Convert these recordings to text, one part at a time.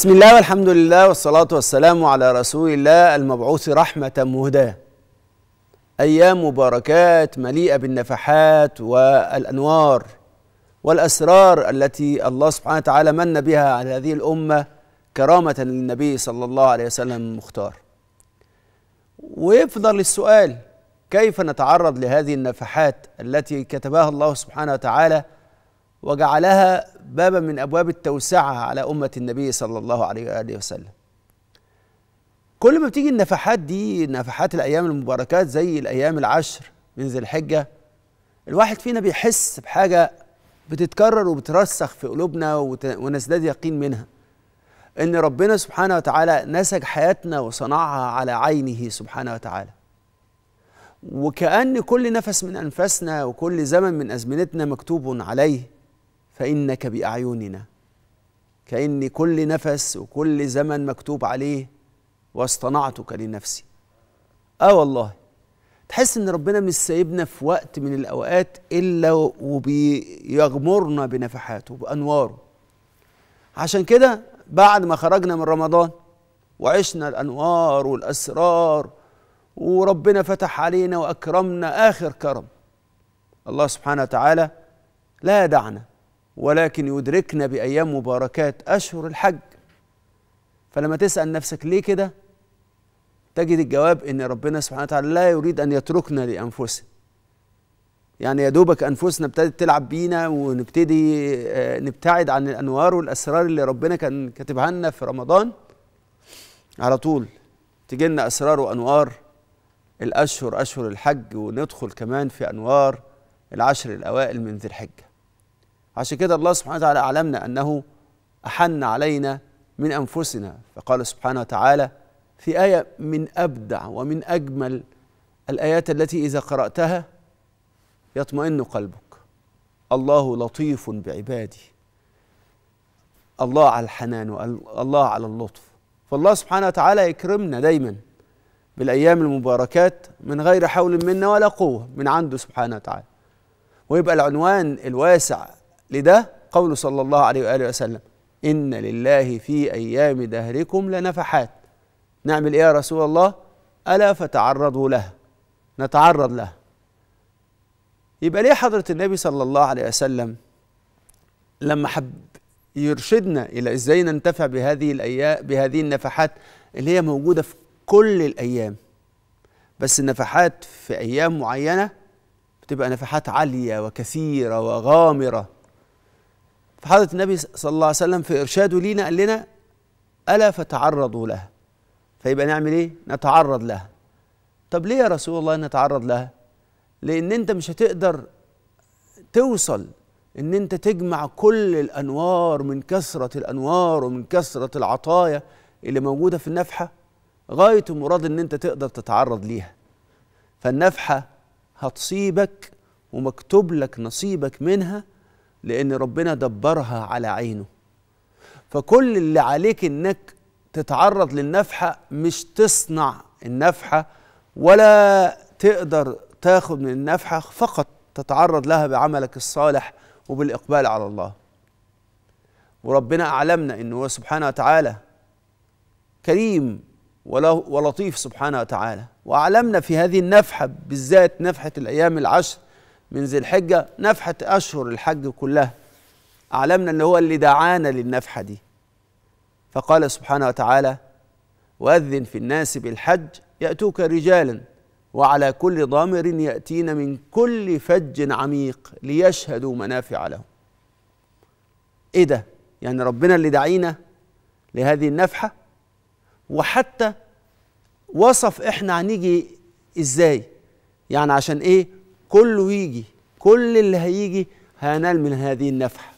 بسم الله والحمد لله والصلاة والسلام على رسول الله المبعوث رحمة مهداة أيام مباركات مليئة بالنفحات والأنوار والأسرار التي الله سبحانه وتعالى من بها على هذه الأمة كرامة للنبي صلى الله عليه وسلم مختار ويفضل السؤال كيف نتعرض لهذه النفحات التي كتبها الله سبحانه وتعالى وجعلها بابا من ابواب التوسعه على امه النبي صلى الله عليه واله وسلم كل ما بتيجي النفحات دي نفحات الايام المباركات زي الايام العشر من ذي الحجه الواحد فينا بيحس بحاجه بتتكرر وبترسخ في قلوبنا ونزداد يقين منها ان ربنا سبحانه وتعالى نسج حياتنا وصنعها على عينه سبحانه وتعالى وكأن كل نفس من أنفاسنا وكل زمن من أزمنتنا مكتوب عليه فإنك بأعيننا كأن كل نفس وكل زمن مكتوب عليه واصطنعتك لنفسي آه والله تحس إن ربنا مش سايبنا في وقت من الأوقات إلا وبيغمرنا بنفحاته بأنواره عشان كده بعد ما خرجنا من رمضان وعشنا الأنوار والأسرار وربنا فتح علينا وأكرمنا آخر كرم الله سبحانه وتعالى لا يدعنا ولكن يدركنا بأيام مباركات أشهر الحج فلما تسأل نفسك ليه كده تجد الجواب ان ربنا سبحانه وتعالى لا يريد ان يتركنا لانفسنا يعني يا دوبك انفسنا ابتدت تلعب بينا ونبتدي آه، نبتعد عن الانوار والاسرار اللي ربنا كان كاتبها لنا في رمضان على طول تجي لنا اسرار وانوار الاشهر اشهر الحج وندخل كمان في انوار العشر الاوائل من ذي الحجه عشان كده الله سبحانه وتعالى أعلمنا أنه أحن علينا من أنفسنا فقال سبحانه وتعالى في آية من أبدع ومن أجمل الآيات التي إذا قرأتها يطمئن قلبك الله لطيف بعباده الله على الحنان والله على اللطف فالله سبحانه وتعالى يكرمنا دايما بالأيام المباركات من غير حول منا ولا قوة من عنده سبحانه وتعالى ويبقى العنوان الواسع لده قوله صلى الله عليه وآله وسلم إن لله في أيام دهركم لنفحات نعمل إيه يا رسول الله ألا فتعرضوا لها نتعرض لها يبقى ليه حضرة النبي صلى الله عليه وسلم لما حب يرشدنا إلى إزاي ننتفع بهذه الأيام بهذه النفحات اللي هي موجودة في كل الأيام بس النفحات في أيام معينة بتبقى نفحات عالية وكثيرة وغامرة فحضرة النبي صلى الله عليه وسلم في إرشاده لينا قال لنا ألا فتعرضوا لها فيبقى نعمل إيه؟ نتعرض لها طب ليه يا رسول الله نتعرض لها؟ لأن أنت مش هتقدر توصل ان انت تجمع كل الانوار من كثره الانوار ومن كثره العطايا اللي موجوده في النفحه غايه المراد ان انت تقدر تتعرض ليها فالنفحه هتصيبك ومكتوب لك نصيبك منها لأن ربنا دبرها على عينه فكل اللي عليك إنك تتعرض للنفحة مش تصنع النفحة ولا تقدر تاخد من النفحة فقط تتعرض لها بعملك الصالح وبالإقبال على الله وربنا أعلمنا إنه هو سبحانه وتعالى كريم ولطيف سبحانه وتعالى وأعلمنا في هذه النفحة بالذات نفحة الأيام العشر من ذي الحجة نفحة أشهر الحج كلها أعلمنا أن هو اللي دعانا للنفحة دي فقال سبحانه وتعالى وأذن في الناس بالحج يأتوك رجالا وعلى كل ضامر يأتين من كل فج عميق ليشهدوا منافع لهم إيه ده؟ يعني ربنا اللي دعينا لهذه النفحة وحتى وصف إحنا هنيجي إزاي يعني عشان إيه كله يجي كل اللي هيجي هينال من هذه النفحة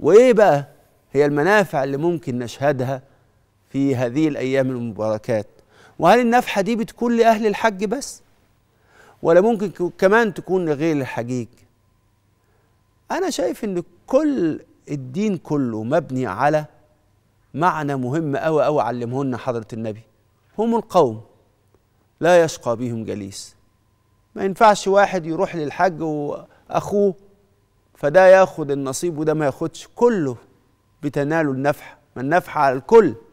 وإيه بقى هي المنافع اللي ممكن نشهدها في هذه الأيام المباركات وهل النفحة دي بتكون لأهل الحج بس ولا ممكن كمان تكون لغير الحجيج أنا شايف إن كل الدين كله مبني على معنى مهم أوي أوي علمه لنا حضرة النبي هم القوم لا يشقى بهم جليس ما ينفعش واحد يروح للحج واخوه فده ياخد النصيب وده ما ياخدش كله بتناله النفحه ما النفحه على الكل